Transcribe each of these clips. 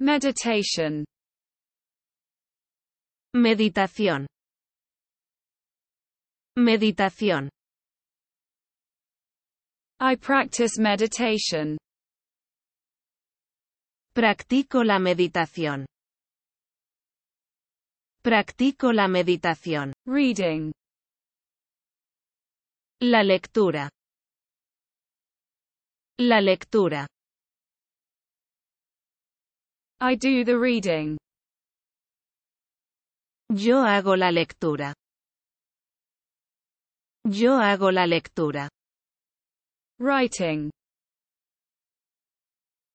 Meditation. Meditación. Meditación. I practice meditation. Practico la meditación. Practico la meditación. Reading. La lectura. La lectura. I do the reading. Yo hago la lectura. Yo hago la lectura. Writing.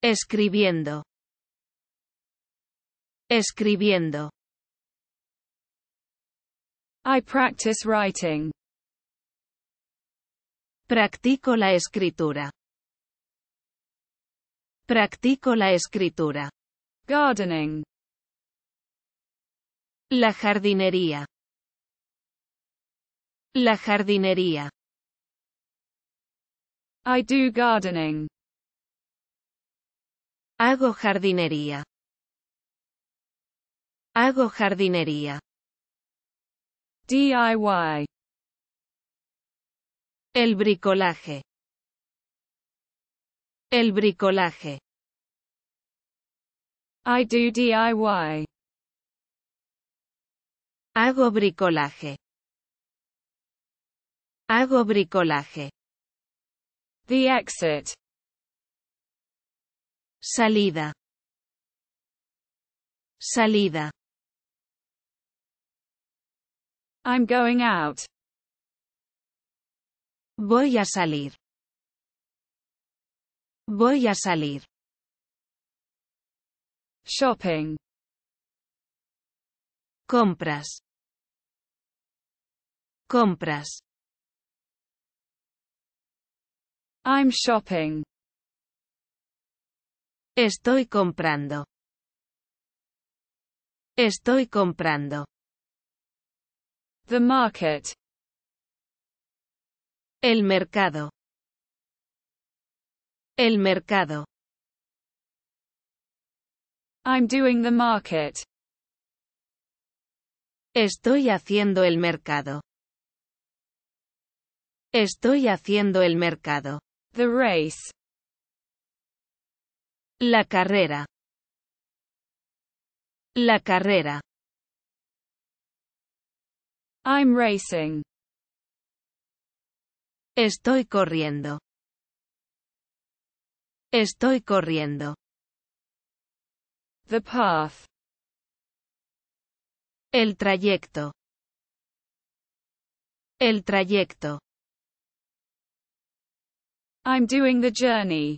Escribiendo. Escribiendo. I practice writing. Practico la escritura. Practico la escritura. Gardening. La jardinería. La jardinería. I do gardening. Hago jardinería. Hago jardinería. DIY. El bricolaje. El bricolaje. I do DIY. Hago bricolaje. Hago bricolaje. The exit. Salida. Salida. I'm going out. Voy a salir. Voy a salir. Shopping. Compras. Compras. I'm shopping. Estoy comprando. Estoy comprando. The market. El mercado. El mercado. I'm doing the market. Estoy haciendo el mercado. Estoy haciendo el mercado. The race. La carrera. La carrera. I'm racing. Estoy corriendo. Estoy corriendo. El trayecto. El trayecto. I'm doing the journey.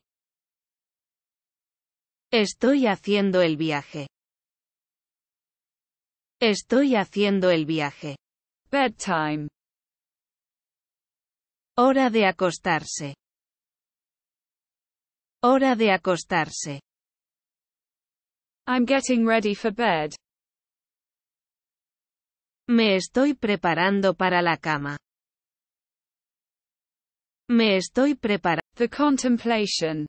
Estoy haciendo el viaje. Estoy haciendo el viaje. Bedtime. Hora de acostarse. Hora de acostarse. I'm getting ready for bed. Me estoy preparando para la cama. Me estoy preparando. The contemplation.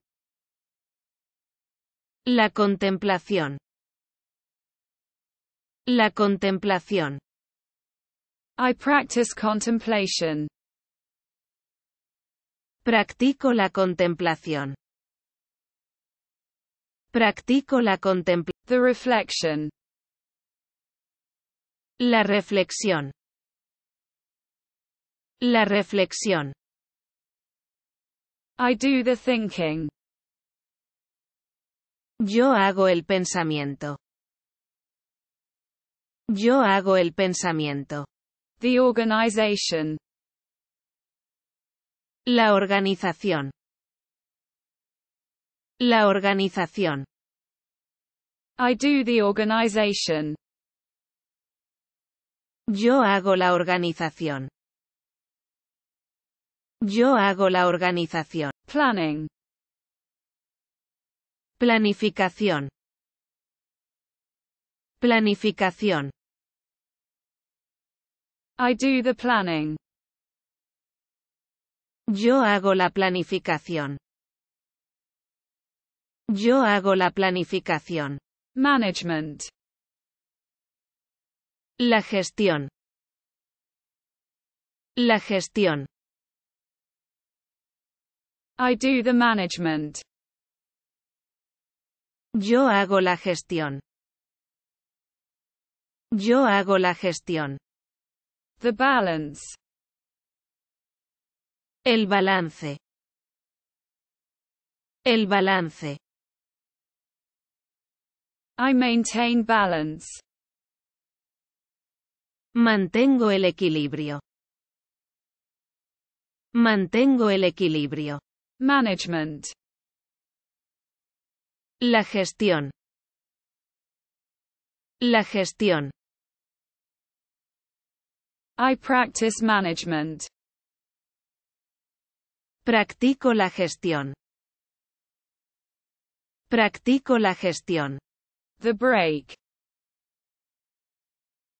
La contemplación. La contemplación. I practice contemplation. Practico la contemplación. Practico la contemplación. La reflexión. La reflexión. I do the thinking. Yo hago el pensamiento. Yo hago el pensamiento. The organization. La organización. La organización. I do the organization. Yo hago la organización. Yo hago la organización. Planning. Planificación. Planificación. I do the planning. Yo hago la planificación. Yo hago la planificación. Management. La gestión. La gestión. I do the management. Yo hago la gestión. Yo hago la gestión. The balance. El balance. El balance. I maintain balance. Mantengo el equilibrio. Mantengo el equilibrio. Management. La gestión. La gestión. I practice management. Practico la gestión. Practico la gestión. The break.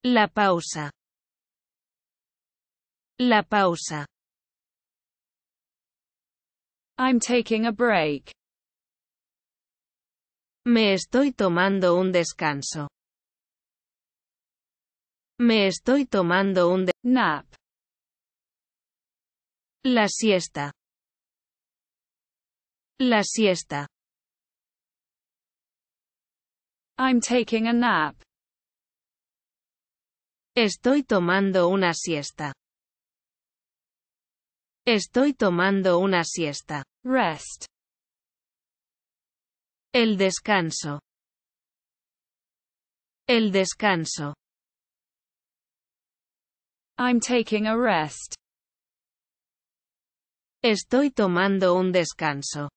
La pausa. La pausa. I'm taking a break. Me estoy tomando un descanso. Me estoy tomando un nap. La siesta. La siesta. I'm taking a nap. Estoy tomando una siesta. Estoy tomando una siesta. Rest. El descanso. El descanso. I'm taking a rest. Estoy tomando un descanso.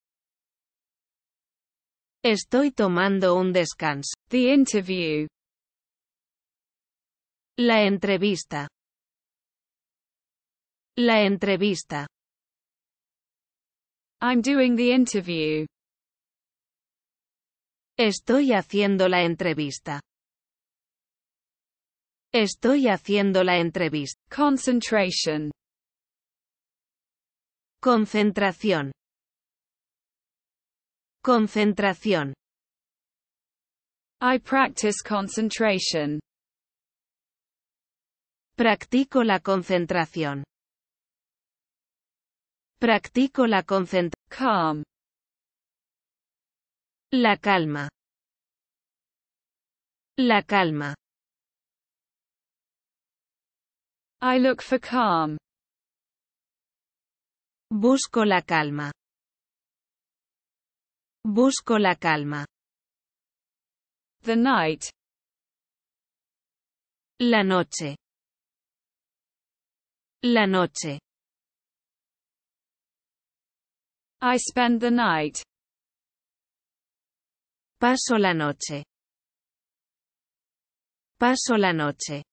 Estoy tomando un descanso. The interview. La entrevista. La entrevista. I'm doing the interview. Estoy haciendo la entrevista. Estoy haciendo la entrevista. Concentration. Concentración. Concentración. I practice concentration. Practico la concentración. Practico la concentración. Calm. La calma. La calma. I look for calm. Busco la calma. Busco la calma. The night. La noche. La noche. I spend the night. Paso la noche. Paso la noche.